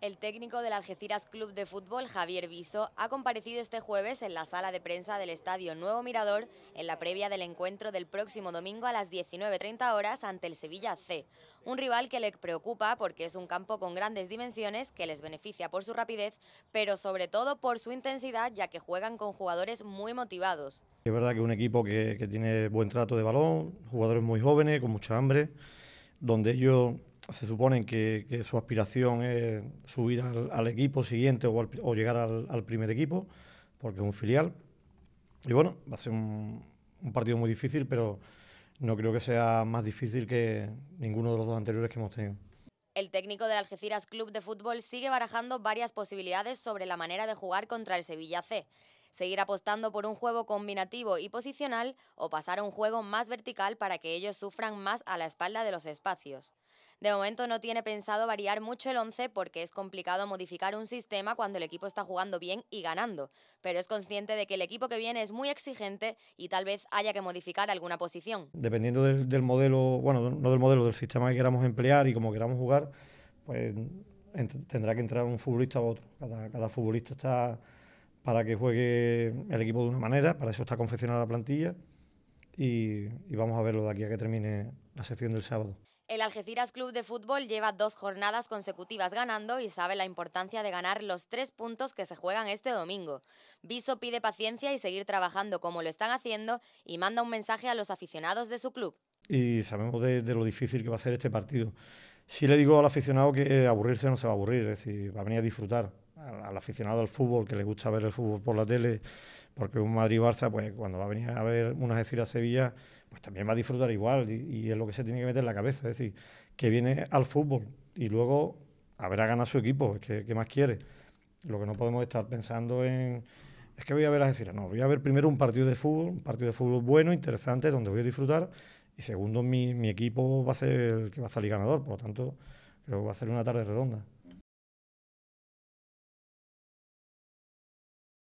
El técnico del Algeciras Club de Fútbol, Javier Viso, ha comparecido este jueves en la sala de prensa del Estadio Nuevo Mirador en la previa del encuentro del próximo domingo a las 19.30 horas ante el Sevilla C, un rival que le preocupa porque es un campo con grandes dimensiones que les beneficia por su rapidez, pero sobre todo por su intensidad ya que juegan con jugadores muy motivados. Es verdad que un equipo que, que tiene buen trato de balón, jugadores muy jóvenes, con mucha hambre, donde ellos se supone que, su aspiración es subir al, equipo siguiente o, llegar al, primer equipo, porque es un filial. Y bueno, va a ser un, un, partido muy difícil, pero no creo que sea más difícil que ninguno de los dos anteriores que hemos tenido. El técnico del Algeciras Club de Fútbol sigue barajando varias posibilidades sobre la manera de jugar contra el Sevilla C. Seguir apostando por un juego combinativo y posicional o pasar a un juego más vertical para que ellos sufran más a la espalda de los espacios. De momento no tiene pensado variar mucho el 11 porque es complicado modificar un sistema cuando el equipo está jugando bien y ganando, pero es consciente de que el equipo que viene es muy exigente y tal vez haya que modificar alguna posición. Dependiendo del, modelo, bueno, no del modelo, del sistema que queramos emplear y como queramos jugar, pues tendrá que entrar un futbolista u otro. Cada, futbolista está para que juegue el equipo de una manera, para eso está confeccionada la plantilla y, y vamos a verlo de aquí a que termine la sección del sábado. El Algeciras Club de Fútbol lleva dos jornadas consecutivas ganando y sabe la importancia de ganar los tres puntos que se juegan este domingo. Viso pide paciencia y seguir trabajando como lo están haciendo y manda un mensaje a los aficionados de su club. Y sabemos de, lo difícil que va a ser este partido. Si le digo al aficionado que eh, aburrirse no se va a aburrir, es decir, va a venir a disfrutar al, aficionado al fútbol que le gusta ver el fútbol por la tele, porque un Madrid-Barça, pues cuando va a venir a ver una decir a Sevilla, pues también va a disfrutar igual y, es lo que se tiene que meter en la cabeza, es decir, que viene al fútbol y luego a a ganar su equipo, es que, ¿qué más quiere? Lo que no podemos estar pensando en es que voy a ver a decir no, voy a ver primero un partido de fútbol, un partido de fútbol bueno, interesante, donde voy a disfrutar y segundo mi, mi equipo va a ser el que va a salir ganador, por lo tanto creo que va a ser una tarde redonda.